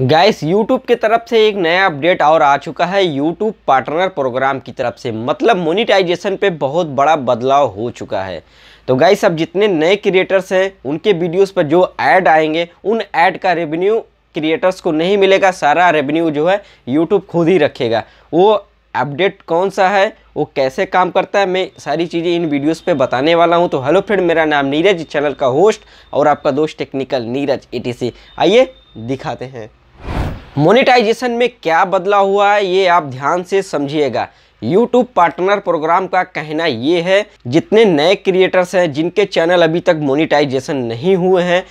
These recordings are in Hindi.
गाइस YouTube की तरफ से एक नया अपडेट और आ चुका है YouTube पार्टनर प्रोग्राम की तरफ से मतलब मोनिटाइजेशन पे बहुत बड़ा बदलाव हो चुका है तो गाइस अब जितने नए क्रिएटर्स हैं उनके वीडियोस पर जो ऐड आएंगे उन ऐड का रेवेन्यू क्रिएटर्स को नहीं मिलेगा सारा रेवेन्यू जो है यूट्यूब खुद ही रखेगा वो अपडेट कौन सा है वो कैसे काम करता है मैं सारी चीज़ें इन वीडियोस पे बताने वाला हूँ तो हेलो फ्रेंड मेरा नाम नीरज चैनल का होस्ट और आपका दोस्त टेक्निकल नीरज एटीसी आइए दिखाते हैं मोनेटाइजेशन में क्या बदलाव हुआ है ये आप ध्यान से समझिएगा यूट्यूब पार्टनर प्रोग्राम का कहना ये है जितने नए क्रिएटर्स हैं जिनके चैनल अभी तक मोनेटाइजेशन नहीं हुए हैं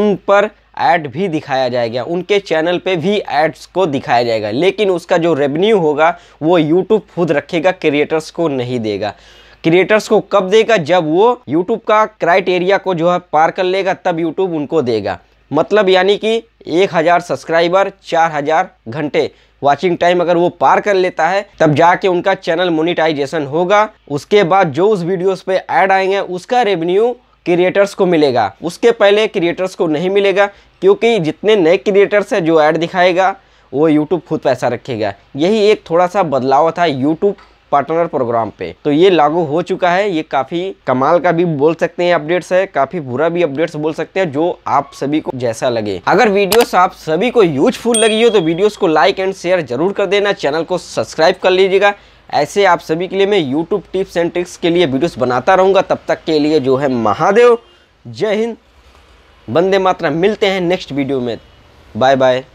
उन पर ऐड भी दिखाया जाएगा उनके चैनल पे भी एड्स को दिखाया जाएगा लेकिन उसका जो रेवेन्यू होगा वो यूट्यूब खुद रखेगा क्रिएटर्स को नहीं देगा क्रिएटर्स को कब देगा जब वो यूट्यूब का क्राइटेरिया को जो है पार कर लेगा तब यूट्यूब उनको देगा मतलब यानी कि एक हज़ार सब्सक्राइबर चार हज़ार घंटे वॉचिंग टाइम अगर वो पार कर लेता है तब जाके उनका चैनल मोनिटाइजेशन होगा उसके बाद जो उस वीडियोस पे ऐड आएंगे उसका रेवेन्यू क्रिएटर्स को मिलेगा उसके पहले क्रिएटर्स को नहीं मिलेगा क्योंकि जितने नए क्रिएटर्स हैं जो ऐड दिखाएगा वो यूट्यूब खुद पैसा रखेगा यही एक थोड़ा सा बदलाव था यूट्यूब पार्टनर प्रोग्राम पे तो ये लागू हो चुका है ये काफ़ी कमाल का भी बोल सकते हैं अपडेट्स है काफ़ी बुरा भी अपडेट्स बोल सकते हैं जो आप सभी को जैसा लगे अगर वीडियो आप सभी को यूजफुल लगी हो तो वीडियो को लाइक एंड शेयर जरूर कर देना चैनल को सब्सक्राइब कर लीजिएगा ऐसे आप सभी के लिए मैं यूट्यूब टिप्स एंड ट्रिक्स के लिए वीडियोस बनाता रहूंगा तब तक के लिए जो है महादेव जय हिंद बंदे मात्रा मिलते हैं नेक्स्ट वीडियो में बाय बाय